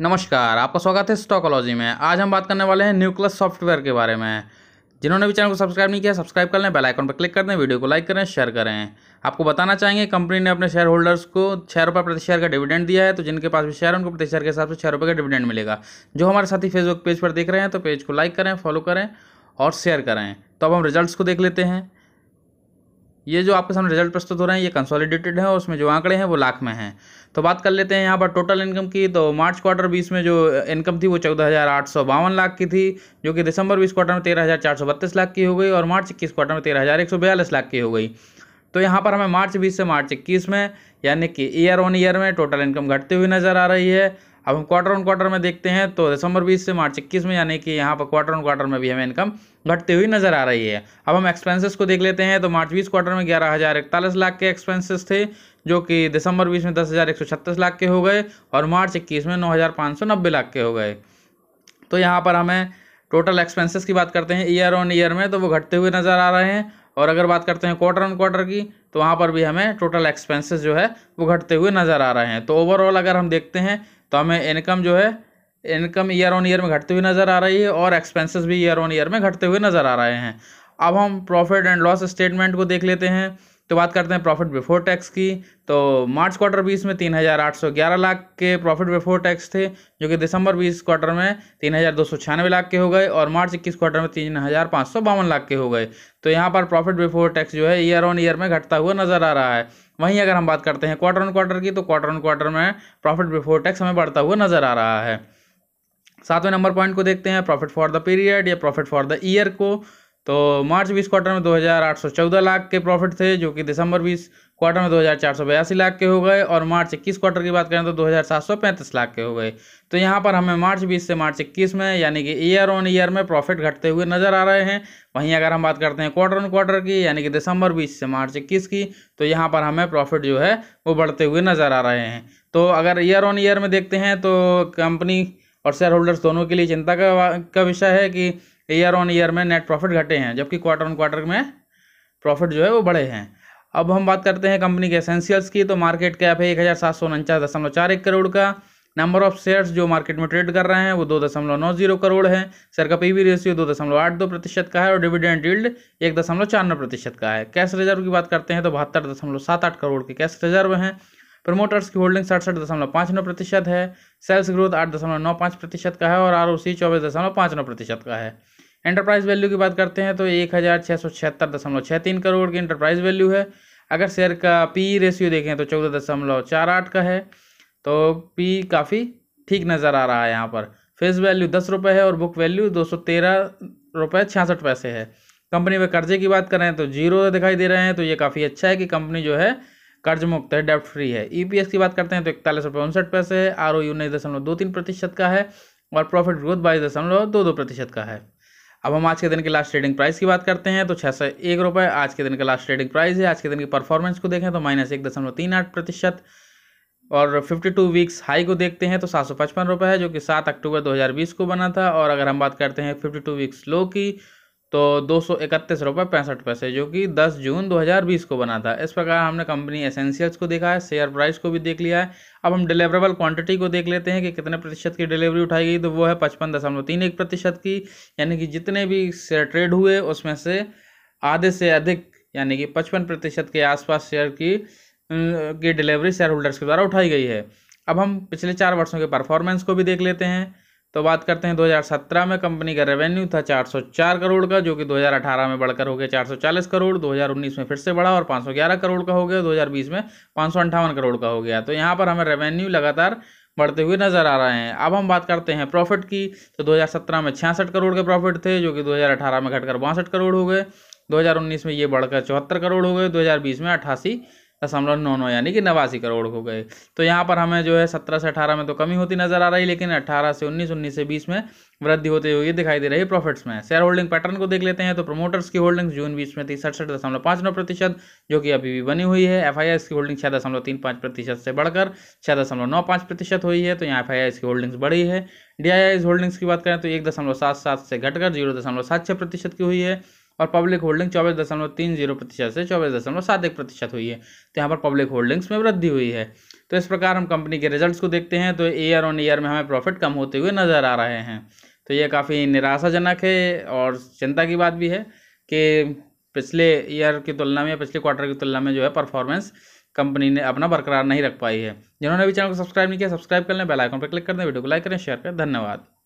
नमस्कार आपका स्वागत है स्टॉकोलॉजी में आज हम बात करने वाले हैं न्यूक्लियस सॉफ्टवेयर के बारे में जिन्होंने भी चैनल को सब्सक्राइब नहीं किया सब्सक्राइब कर लें बेल आइकन पर क्लिक कर दें वीडियो को लाइक करें शेयर करें आपको बताना चाहेंगे कंपनी ने अपने शेयर होल्डर्स को छः रुपये प्रति शेयर का डिविडेंड दिया है तो जिनके पास भी शेयर है उनको प्रति शेयर के हिसाब से छः रुपये का डिविडेंड मिलेगा जो हमारे साथी फेसबुक पेज पर देख रहे हैं तो पेज को लाइक करें फॉलो करें और शेयर करें तो अब हम रिजल्ट को देख लेते हैं ये जो आपके सामने रिजल्ट प्रस्तुत हो रहे हैं ये कंसोलिडेटेड है और उसमें जो आंकड़े हैं वो लाख में हैं तो बात कर लेते हैं यहाँ पर टोटल इनकम की तो मार्च क्वार्टर बीस में जो इनकम थी वो चौदह हज़ार आठ सौ बावन लाख की थी जो कि दिसंबर बीस क्वार्टर में तेरह हज़ार चार सौ बत्तीस लाख की हो गई और मार्च इक्कीस क्वार्टर में तेरह हज़ार एक सौ बयालीस लाख की हो गई तो यहाँ पर हमें मार्च बीस से मार्च इक्कीस में यानी कि ईयर ऑन ईयर में टोटल इनकम घटती हुई नज़र आ रही है अब हम क्वार्टर ऑन क्वार्टर में देखते हैं तो दिसंबर बीस से मार्च इक्कीस में यानी कि यहाँ पर क्वार्टर ऑन क्वार्टर में भी हमें इनकम घटती हुई नजर आ रही है अब हम एक्सपेंसेस को देख लेते हैं तो मार्च बीस क्वार्टर में ग्यारह हज़ार इकतालीस लाख के एक्सपेंसेस थे जो कि दिसंबर बीस में दस हज़ार एक सौ छत्तीस लाख के हो गए और मार्च इक्कीस में नौ हज़ार पाँच सौ नब्बे लाख के हो गए तो यहाँ पर हमें टोटल एक्सपेंसेस की बात करते हैं ईयर ऑन ईयर में तो वो घटते हुए नज़र आ रहे हैं और अगर बात करते हैं क्वार्टर ऑन क्वार्टर की तो वहाँ पर भी हमें टोटल एक्सपेंसेस जो है वो घटते हुए नज़र आ रहे हैं तो ओवरऑल अगर हम देखते हैं तो हमें इनकम जो है इनकम ईयर ऑन ईयर में घटती हुई नज़र आ रही है और एक्सपेंसेस भी ईयर ऑन ईयर में घटते हुए नज़र आ रहे हैं अब हम प्रॉफिट एंड लॉस स्टेटमेंट को देख लेते हैं तो बात करते हैं प्रॉफिट बिफोर टैक्स की तो मार्च क्वार्टर बीस में तीन हज़ार आठ सौ ग्यारह लाख के प्रॉफिट बिफोर टैक्स थे जो कि दिसंबर बीस क्वार्टर में तीन हज़ार दो सौ छियानवे लाख के हो गए और मार्च इक्कीस क्वार्टर में तीन हज़ार पाँच सौ बावन लाख के हो गए तो यहाँ पर प्रॉफिट बिफोर टैक्स जो है ईयर ऑन ईयर में घटता हुआ नज़र आ रहा है वहीं अगर हम बात करते हैं क्वार्टर ऑन क्वार्टर की तो क्वार्टर ऑन क्वार्टर में प्रॉफिट बिफोर टैक्स हमें बढ़ता हुआ नजर आ रहा है सातवें नंबर पॉइंट को देखते हैं प्रॉफिट फॉर द पीरियड या प्रॉफिट फॉर द ईयर को तो मार्च बीस क्वार्टर में 2,814 लाख के प्रॉफिट थे जो कि दिसंबर बीस क्वार्टर में दो लाख के हो गए और मार्च इक्कीस क्वार्टर की बात करें तो दो लाख के हो गए तो यहाँ पर हमें मार्च 20 से मार्च 21 में यानी कि ईयर ऑन ईयर में प्रॉफिट घटते हुए नज़र आ रहे हैं वहीं अगर हम बात करते हैं क्वार्टर ऑन क्वार्टर की यानी कि दिसंबर 20 से मार्च 21 की तो यहाँ पर हमें प्रॉफिट जो है वो बढ़ते हुए नज़र आ रहे हैं तो अगर ईयर ऑन ईयर में देखते हैं तो कंपनी और शेयर होल्डर्स दोनों के लिए चिंता का, का विषय है कि ईयर ऑन ईयर में नेट प्रॉफिट घटे हैं जबकि क्वार्टर ऑन क्वार्टर में प्रॉफिट जो है वो बढ़े हैं अब हम बात करते हैं कंपनी के एसेंशियल्स की तो मार्केट कैप है एक हज़ार सात सौ उनचास दशमलव चार एक करोड़ का नंबर ऑफ शेयर्स जो मार्केट में ट्रेड कर रहे हैं वो दो दशमलव नौ जीरो करोड़ है शेयर का पीवी रेशियो दो दशमलव आठ दो प्रतिशत का है और डिविडेंड यील्ड एक दशमलव चार नौ प्रतिशत का है कैश रिजर्व की बात करते हैं तो बहत्तर दशमलव सात आठ करोड़ के कैश रिजर्व हैं प्रमोटर्स की होल्डिंग सड़सठ दशमलव पाँच नौ प्रतिशत है सेल्स ग्रोथ आठ दशमलव नौ पाँच प्रतिशत का है और आर ओ सी चौबीस दशमलव पाँच नौ प्रतिशत का है एंटरप्राइज वैल्यू की बात करते हैं तो एक हज़ार छः सौ छिहत्तर दशमलव छः तीन करोड़ की एंटरप्राइज वैल्यू है अगर शेयर का पी रेशियो e देखें तो चौदह दशमलव चार आठ का है तो पी e काफ़ी ठीक नज़र आ रहा है यहाँ पर फेस वैल्यू दस रुपये है और बुक वैल्यू दो सौ तेरह रुपये छियासठ पैसे है कंपनी में कर्जे की बात करें तो जीरो दिखाई दे रहे हैं तो ये काफ़ी अच्छा है कि कंपनी जो है कर्ज मुक्त है डेप्ट फ्री है ईपीएस की बात करते हैं तो इकतालीस रुपये उनसठ पैसे है आर ओ यू उन्नीस दशमलव दो तीन प्रतिशत का है और प्रॉफिट ग्रोथ बाईस दशमलव दो दो प्रतिशत का है अब हम आज के दिन के लास्ट ट्रेडिंग प्राइस की बात करते हैं तो छः सौ एक रुपये आज के दिन का लास्ट ट्रेडिंग प्राइस है आज के दिन की परफॉर्मेंस को देखें तो माइनस एक दशमलव तीन आठ प्रतिशत और फिफ्टी टू वीक्स हाई को देखते हैं तो सात सौ पचपन रुपये है जो कि सात अक्टूबर बीस को बना था और अगर हम बात करते हैं टू वीक्स लो की तो दो सौ इकतीस रुपये पैंसठ पैसे जो कि 10 जून 2020 को बना था इस प्रकार हमने कंपनी एसेंशियल्स को देखा है शेयर प्राइस को भी देख लिया है अब हम डिलीवरेबल क्वांटिटी को देख लेते हैं कि कितने प्रतिशत की डिलीवरी उठाई गई तो वो है पचपन दशमलव तीन एक प्रतिशत की यानी कि जितने भी शेयर ट्रेड हुए उसमें से आधे से अधिक यानी कि पचपन प्रतिशत के आसपास शेयर की की डिलीवरी शेयर होल्डर्स के द्वारा उठाई गई है अब हम पिछले चार वर्षों के परफॉर्मेंस को भी देख लेते हैं तो बात करते हैं 2017 में कंपनी का रेवेन्यू था 404 करोड़ का जो कि 2018 में बढ़कर हो गया 440 करोड़ 2019 में फिर से बढ़ा और 511 करोड़ का हो गया 2020 में पाँच करोड़ का हो गया तो यहाँ पर हमें रेवेन्यू लगातार बढ़ते हुए नजर आ रहे हैं अब हम बात करते हैं प्रॉफिट की तो 2017 में छियासठ करोड़ के प्रॉफिट थे जो कि 2018 में घटकर बासठ करोड़ हो गए 2019 में ये बढ़कर चौहत्तर करोड़ हो गए 2020 में अट्ठासी दशमलव नौ नौ यानी कि नवासी करोड़ हो गए तो यहाँ पर हमें जो है सत्रह से अठारह में तो कमी होती नजर आ रही लेकिन अठारह से उन्नीस उन्नीस से बीस में वृद्धि होती हुई दिखाई दे रही है प्रॉफिट्स में शेयर होल्डिंग पैटर्न को देख लेते हैं तो प्रमोटर्स की होल्डिंग्स जून बीस में थी सड़सठ दशमलव पाँच नौ प्रतिशत जो कि अभी भी बनी हुई है एफ आई की होल्डिंग छः दशमलव तीन पाँच प्रतिशत से बढ़कर छः दशमलव नौ पाँच प्रतिशत हुई है तो यहाँ एफ आई की होल्डिंग्स बढ़ी है डी आई होल्डिंग्स की बात करें तो एक दशमलव सात सात से घटकर जीरो दशमलव सात छः प्रतिशत की हुई है और पब्लिक होल्डिंग चौबीस दशमलव तीन जीरो प्रतिशत से चौबीस दशमलव सात एक प्रतिशत हुई है तो यहाँ पर पब्लिक होल्डिंग्स में वृद्धि हुई है तो इस प्रकार हम कंपनी के रिजल्ट्स को देखते हैं तो ईयर ऑन ईयर में हमें प्रॉफिट कम होते हुए नज़र आ रहे हैं तो ये काफ़ी निराशाजनक है और चिंता की बात भी है कि पिछले ईयर की तुलना में पिछले क्वार्टर की तुलना में जो है परफॉर्मेंस कंपनी ने अपना बरकरार नहीं रख पाई है जिन्होंने भी चैनल को सब्सक्राइब नहीं किया सब्सक्राइब कर लें बेल आइकन पर क्लिक कर दें वीडियो को लाइक करें शेयर करें धन्यवाद